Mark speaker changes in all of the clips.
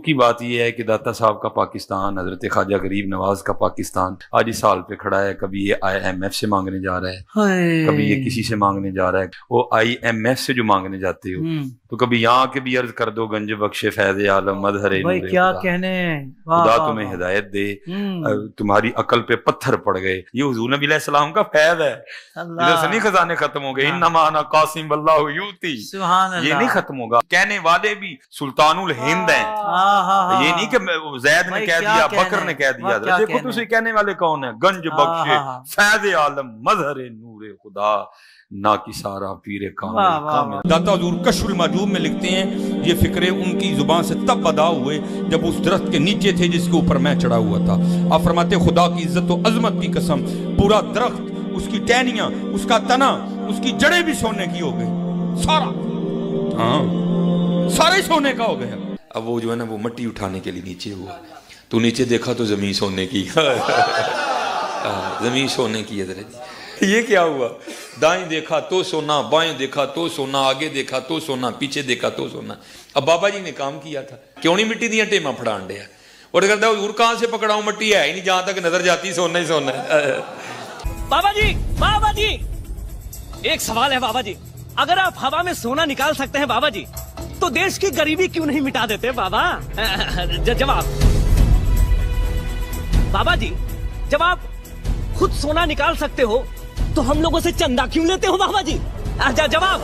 Speaker 1: दुख की बात यह है कि दाता साहब का पाकिस्तान हजरत ख्वाजा गरीब नवाज का पाकिस्तान आज इस साल पे खड़ा है कभी ये आई एम एफ से मांगने जा रहा है कभी ये किसी से मांगने जा रहा है वो आई एम एफ से जो मांगने जाते हो हम्म। तो कभी यहाँ के भी अर्ज कर दो गंज बख्शे फैज आलम मदहरे क्या कहने खुदा तुम्हें हिदायत दे हम्म। तुम्हारी अकल पे पत्थर पड़ गए ये हजूर नबी सलाम का फैज है इधर से नहीं खजाने खत्म हो गए हाँ। नमाना कासिम अल्लाह ये नहीं खत्म होगा कहने वाले भी सुल्तानुल हिंद हैं हाँ। हाँ, हाँ, हाँ, ये नहीं कि जैद ने कह दिया बकर ने कह दिया देखो तुम कहने वाले कौन है गंज बख्शे फैज आलम मजहर नूर खुदा ना कि सारा पीर कामिल दाता हजूर कशुल मजूब में लिखते हैं ये फिक्रे उनकी ज़ुबान से तब अदा हुए जब उस दरख्त के नीचे थे जिसके ऊपर मैं चढ़ा हुआ था अफरमाते खुदा की इज्जत और तो अजमत की कसम पूरा दरख्त उसकी टहनिया उसका तना उसकी जड़ें भी सोने की हो गई सारा हाँ सारे सोने का हो गया अब वो जो है ना वो मट्टी उठाने के लिए नीचे हुआ तो नीचे देखा तो ज़मीन सोने की हाँ, ज़मीन सोने की हजरत ये क्या हुआ दाएं देखा तो सोना बाएं देखा तो सोना आगे देखा तो सोना पीछे देखा तो सोना अब बाबा जी ने काम किया था क्यों नहीं मिट्टी दिया टेमा फड़ान दिया और कहता दूर कहां से पकड़ाऊ मट्टी है ही नहीं जहां तक नजर जाती सोना ही सोना है
Speaker 2: बाबा जी बाबा जी एक सवाल है बाबा जी अगर आप हवा में सोना निकाल सकते हैं बाबा जी तो देश की गरीबी क्यों नहीं मिटा देते बाबा जवाब बाबा जी जब आप खुद सोना निकाल सकते हो तो हम लोगों से चंदा क्यों लेते हो बाबा जी जवाब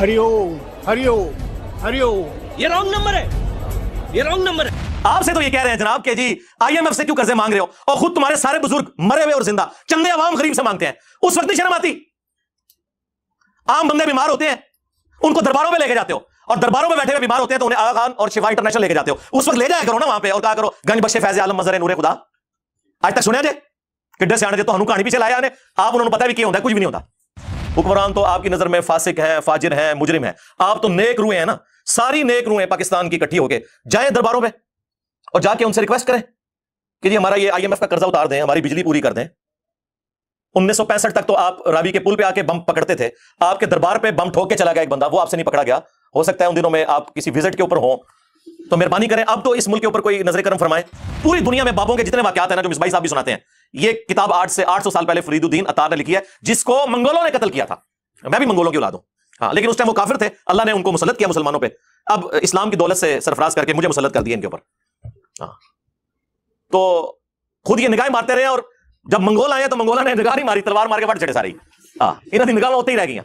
Speaker 2: हरिओम हरिओम हरिओम ये रॉन्ग नंबर है ये रॉन्ग नंबर है आपसे तो ये कह रहे हैं जनाब के जी आईएमएफ से क्यों कर्जे मांग रहे हो और खुद तुम्हारे सारे बुजुर्ग मरे हुए और जिंदा चंदे आवाम गरीब से मांगते हैं उस वक्त नहीं शर्म आती आम बंदे बीमार होते हैं उनको दरबारों में लेके जाते हो और दरबारों में बैठे हुए बीमार होते हैं तो उन्हें आगा खान और शिफा इंटरनेशनल लेके जाते हो उस वक्त ले जाया करो ना वहां पे और कहा करो गंज बख्शे फैज आलम मजर नूरे खुदा आज तक सुने जे किड्डे से आने तो हनु कहानी पीछे लाया आप उन्होंने पता भी क्या होता है कुछ भी नहीं होता हुक्मरान तो आपकी नजर में फासिक है फाजिर है मुजरिम है आप तो नेक रूए हैं ना सारी नेक रूए पाकिस्तान की इकट्ठी होकर जाए दरबारों में और जाके उनसे रिक्वेस्ट करें कि जी हमारा ये आईएमएफ का कर्जा उतार दें हमारी बिजली पूरी कर दें उन्नीस तक तो आप रावी के पुल पे आके बम पकड़ते थे आपके दरबार पे बम ठोक के चला गया एक बंदा वो आपसे नहीं पकड़ा गया हो सकता है उन दिनों में आप किसी विजिट के ऊपर हो तो मेहरबानी करें अब तो इस मुल्क के ऊपर कोई नजर करम फरमाए पूरी दुनिया में बाबों के जितने वाकत है ना जो भाई साहब भी सुनाते हैं ये किताब आठ से आठ सौ साल पहले फरीदुद्दीन अतार ने लिखी है जिसको मंगोलों ने कत्ल किया था मैं भी मंगोलों की उला हूं हाँ लेकिन उस टाइम वो काफिर थे अल्लाह ने उनको मुसलत किया मुसलमानों पर अब इस्लाम की दौलत से सरफराज करके मुझे मुसलत कर दिया इनके ऊपर हाँ तो खुद ये निगाहें मारते रहे और जब मंगोल आया तो मंगोला ने निगाह नहीं मारी तलवार मार के फट चढ़े सारी हाँ इन्हें निगाह होती ही रह गई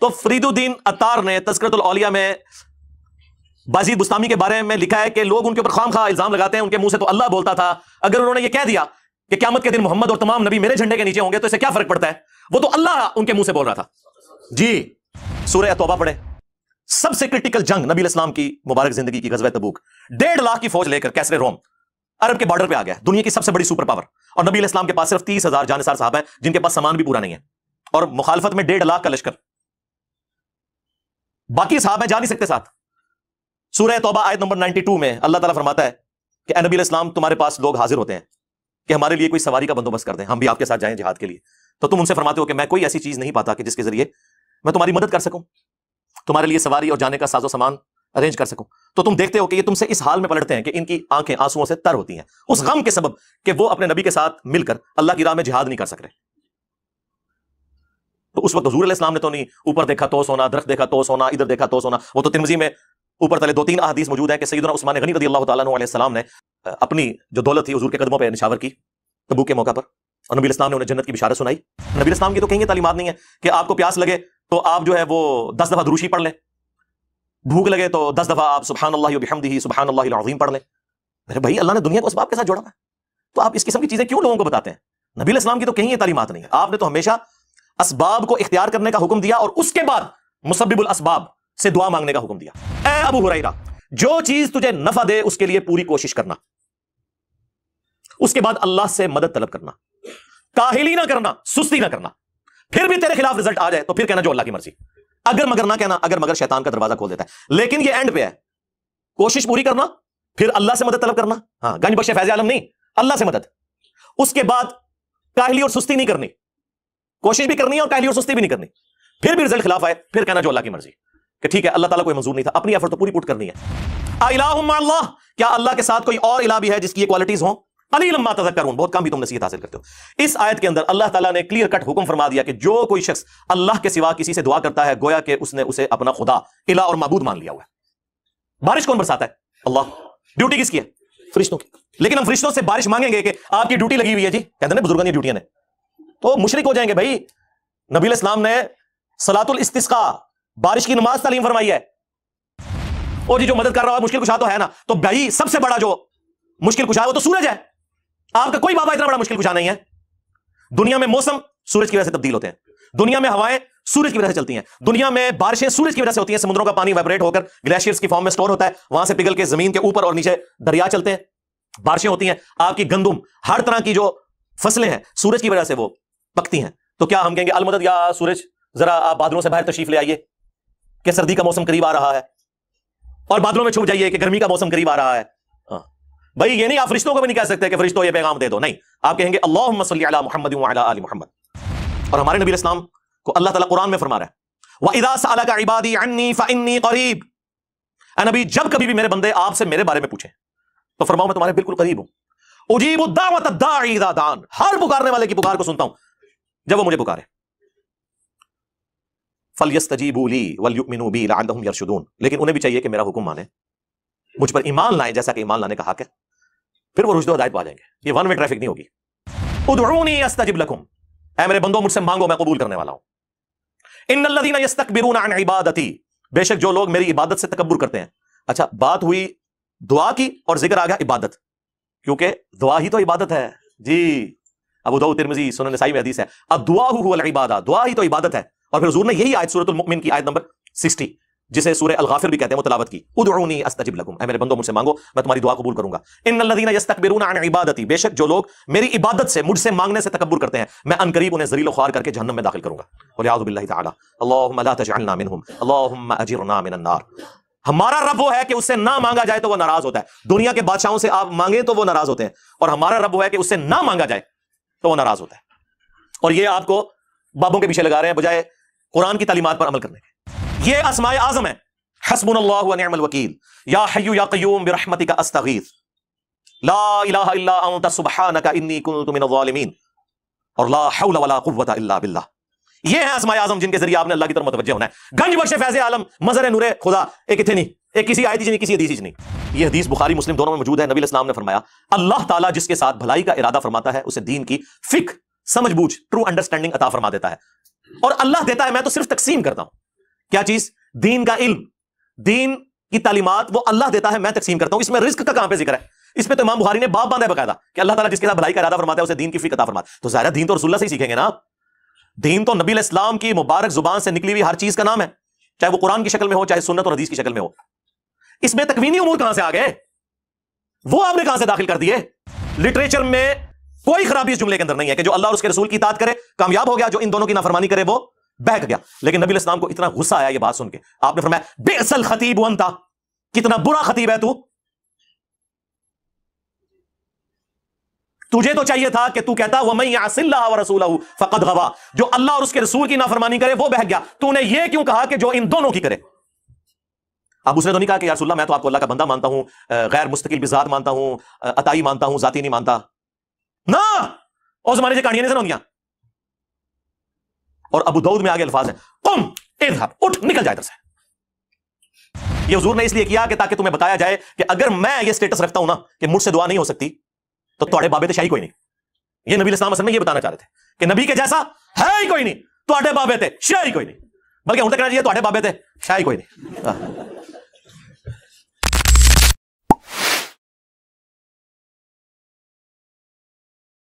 Speaker 2: तो फरीदुद्दीन अतार ने तस्करतलिया में बाजी बुस्तामी के बारे में लिखा है कि लोग उनके ऊपर खाम खा इल्जाम लगाते हैं उनके मुंह से तो अल्लाह बोलता था अगर उन्होंने ये कह दिया कि क्यामत के दिन मोहम्मद और तमाम नबी मेरे झंडे के नीचे होंगे तो इसे क्या फर्क पड़ता है वो तो अल्लाह उनके मुंह से बोल रहा था जी सूर्य तोबा पड़े सबसे क्रिटिकल जंग नबी इस्लाम की मुबारक जिंदगी की गजब तबूक डेढ़ लाख की फौज लेकर कैसरे रोम अरब के बॉर्डर पे आ गया दुनिया की सबसे बड़ी सुपर पावर और नबी इस्लाम के पास सिर्फ तीस हजार जानसार साहब है जिनके पास सामान भी पूरा नहीं है और मुखालफत में डेढ़ लाख का लश्कर बाकी साहब हैं जा नहीं सकते साथ सूर्य तोबा आयत नंबर 92 में अल्लाह ताला फरमाता है कि नबी इस्लाम तुम्हारे पास लोग हाजिर होते हैं कि हमारे लिए कोई सवारी का बंदोबस्त कर दें हम भी आपके साथ जाएं जिहाद के लिए तो तुम उनसे फरमाते हो कि मैं कोई ऐसी चीज नहीं पाता कि जिसके जरिए मैं तुम्हारी मदद कर सकूं तुम्हारे लिए सवारी और जाने का साजो सामान अरेंज कर सको तो तुम देखते हो कि ये तुमसे इस हाल में पलटते हैं कि इनकी आंखें आंसुओं से तर होती हैं उस गम के सबब कि वो अपने नबी के साथ मिलकर अल्लाह की राह में जिहाद नहीं कर सक रहे तो उस वक्त हजूर इस्लाम ने तो नहीं ऊपर देखा तो सोना दरख देखा तो सोना इधर देखा तो सोना वो तो तिमजी में ऊपर तले दो तीन अदीस मौजूद है कि सईद उस्मान गनी रदी अल्लाह ने अपनी जो दौलत थी हजूर के कदमों पर निशावर की तबू के मौका पर और नबी इस्लाम ने उन्हें जन्नत की बिशारत सुनाई नबी इस्लाम की तो कहीं तालीमत नहीं है कि आपको प्यास लगे तो आप जो है वो दस दफा दुरूशी पढ़ लें भूख लगे तो दस दफा आप सुबह अल्लाहमदी सुबह अल्लाहम पढ़ लें मेरे भाई अल्लाह ने दुनिया को इसबाब के साथ जोड़ा है तो आप इस किस्म की चीजें क्यों लोगों को बताते हैं नबी इस्लाम की तो कहीं ये तालीमत नहीं है आपने तो हमेशा इसबाब को इख्तियार करने का हुक्म दिया और उसके बाद मुसबिबुल इसबाब से दुआ मांगने का हुक्म दिया ए अबू हुरैरा जो चीज तुझे नफा दे उसके लिए पूरी कोशिश करना उसके बाद अल्लाह से मदद तलब करना काहिली ना करना सुस्ती ना करना फिर भी तेरे खिलाफ रिजल्ट आ जाए तो फिर कहना जो अल्लाह की मर्जी अगर मगर ना कहना अगर मगर शैतान का दरवाजा खोल देता है लेकिन ये एंड पे है कोशिश पूरी करना फिर अल्लाह से मदद तलब करना हाँ गंज बख्शे फैज आलम नहीं अल्लाह से मदद उसके बाद काहली और सुस्ती नहीं करनी कोशिश भी करनी है और काहली और सुस्ती भी नहीं करनी फिर भी रिजल्ट खिलाफ आए फिर कहना जो अल्लाह की मर्जी कि ठीक है अल्लाह ताला कोई मंजूर नहीं था अपनी एफर्ट तो पूरी पुट करनी है अला क्या अल्लाह के साथ कोई और इला भी है जिसकी ये क्वालिटीज हों बहुत कम भी तुम नसीहत हासिल करते हो इस आयत के अंदर अल्लाह ताला ने क्लियर कट हुक्म फरमा दिया कि जो कोई शख्स अल्लाह के सिवा किसी से दुआ करता है गोया कि उसने उसे अपना खुदा इला और मबूद मान लिया हुआ है बारिश कौन बरसाता है अल्लाह ड्यूटी किसकी है फरिश्तों की लेकिन हम फरिश्तों से बारिश मांगेंगे कि आपकी ड्यूटी लगी हुई है जी कहते हैं बुजुर्गों की ड्यूटियां ने तो मुशरक हो जाएंगे भाई नबी इस्लाम ने सलातुल इस्तिस्का बारिश की नमाज तालीम फरमाई है और जी जो मदद कर रहा है मुश्किल कुछ तो है ना तो भाई सबसे बड़ा जो मुश्किल कुछ है वो तो सूरज है आपका कोई बाबा इतना बड़ा मुश्किल कुछ नहीं है दुनिया में मौसम सूरज की वजह से तब्दील होते हैं दुनिया में हवाएं सूरज की वजह से चलती हैं दुनिया में बारिशें सूरज की वजह से होती हैं समुद्रों का पानी वाइब्रेट होकर ग्लेशियर्स की फॉर्म में स्टोर होता है वहां से पिघल के जमीन के ऊपर और नीचे दरिया चलते हैं बारिशें होती हैं आपकी गंदुम हर तरह की जो फसलें हैं सूरज की वजह से वो पकती हैं तो क्या हम कहेंगे अलमदद या सूरज जरा आप बादलों से बाहर तशरीफ ले आइए कि सर्दी का मौसम करीब आ रहा है और बादलों में छुप जाइए कि गर्मी का मौसम करीब आ रहा है भाई ये नहीं आप फरिश्तों को भी नहीं कह सकते कि फरिश्तों ये पैगाम दे दो नहीं आप कहेंगे अल्लाह सल्ला मोहम्मद मोहम्मद और हमारे नबी इस्लाम को अल्लाह तला कुरान में फरमा रहा है वह इदास का इबादी अन्नी फ़न्नी करीब नबी जब कभी भी मेरे बंदे आपसे मेरे बारे में पूछे तो फरमाओ मैं तुम्हारे बिल्कुल करीब हूं उजीब दान हर पुकारने वाले की पुकार को सुनता हूं जब वो मुझे पुकारे फलियस्तजीबूली लेकिन उन्हें भी चाहिए कि मेरा हुक्म माने मुझ पर ईमान लाए जैसा कि ईमान लाने का हक है फिर वो रुशद हदायत पा जाएंगे ये वन वे ट्रैफिक नहीं होगी उदरूनी अस्तजिब लकुम ए मेरे बंदो मुझसे मांगो मैं कबूल करने वाला हूं इन लदीना यस्तकबिरून अन इबादती बेशक जो लोग मेरी इबादत से तकबर करते हैं अच्छा बात हुई दुआ की और जिक्र आ गया इबादत क्योंकि दुआ ही तो इबादत है जी अबू दाऊद तिरमिजी सुनन नसाई में हदीस है अब दुआ हुआ इबादा दुआ ही तो इबादत है और फिर हजूर ने यही आयत सूरत की आयत नंबर 60 जिसे सूर्य अलगाफिर भी कहते हैं मुतलावत की उदरूनी अस्तजिब लगूम मेरे बंदो मुझसे मांगो मैं तुम्हारी दुआ कबूल करूंगा इन लदीना यस्तकबिरून इबादती बेशक जो लोग मेरी इबादत से मुझसे मांगने से तकबूर करते हैं मैं अनकरीब उन्हें जरील खार करके जहन्नम में दाखिल करूंगा हमारा रब वो है कि उससे ना मांगा जाए तो वो नाराज होता है दुनिया के बादशाहों से आप मांगे तो वो नाराज होते हैं और हमारा रब वो है कि उससे ना मांगा जाए तो वो नाराज होता है और ये आपको बाबों के पीछे लगा रहे हैं बजाय कुरान की तालीमत पर अमल करने के ये असमाय आजम है हसबुल्लामल वकील या क्यूम बिरहमति का अस्तगीर और ये असमाय आजम जिनके जरिए आपने अल्लाह की तरफ होना है गंज फैज आलम मजर नूर खुदा एक एक किसी नहीं किसी नहीं ये हदीस बुखारी मुस्लिम दोनों में मौजूद है नबी इस्लाम ने फरमाया अल्लाह ताला जिसके साथ भलाई का इरादा फरमाता है उसे दीन की फिक समझ बूझ ट्रू अंडरस्टैंडिंग अता फरमा देता है और अल्लाह देता है मैं तो सिर्फ तकसीम करता हूं क्या चीज दीन का इल्म दीन की तालीमत वो अल्लाह देता है मैं तकसीम करता हूं इसमें रिस्क का कहां पर जिक्र है इसमें तो इमाम बुहारी ने बाप बांधे है बकायदा कि अल्लाह ताला जिसके साथ भलाई का इरादा फरमाता है उसे दीन की फिकता फरमाता तो ज़ाहिर दीन तो रसुल्ला से ही सीखेंगे ना दीन तो नबी इस्लाम की मुबारक जुबान से निकली हुई हर चीज का नाम है चाहे वो कुरान की शक्ल में हो चाहे सुन्नत और हदीस की शक्ल में हो इसमें तकवीनी उमूर कहां से आ गए वो आपने कहां से दाखिल कर दिए लिटरेचर में कोई खराबी इस जुमले के अंदर नहीं है कि जो अल्लाह और उसके रसूल की इतात करे कामयाब हो गया जो इन दोनों की नाफरमानी करे वो बहक गया लेकिन नबी इस्लाम को इतना गुस्सा आया ये बात सुन के आपने फरमाया बेसल खतीब वनता कितना बुरा खतीब है तू तुझे तो चाहिए था कि तू कहता वह मैं रसूल फकत गवा जो अल्लाह और उसके रसूल की नाफरमानी करे वो बह गया तूने ये क्यों कहा कि जो इन दोनों की करे अब उसने तो नहीं कहा कि यारसुल्ला मैं तो आपको अल्लाह का बंदा मानता हूं गैर मुस्तकिल भी मानता हूं अताई मानता हूं जाती नहीं मानता ना और जमाने से कहानियां नहीं सुनाऊंगियां और अबू दाऊद में आगे अल्फाज है कुम इधर उठ निकल जाए से ये हजूर ने इसलिए किया कि ताकि तुम्हें बताया जाए कि अगर मैं ये स्टेटस रखता हूं ना कि मुझसे दुआ नहीं हो सकती तो तोड़े बाबे तो शाही कोई नहीं ये नबी इस्लाम असल में ये बताना चाह रहे थे कि नबी के जैसा है ही कोई नहीं तोड़े बाबे थे शाही कोई नहीं बल्कि उन्हें तो कहना चाहिए तोड़े बाबे थे शाही कोई नहीं हाँ।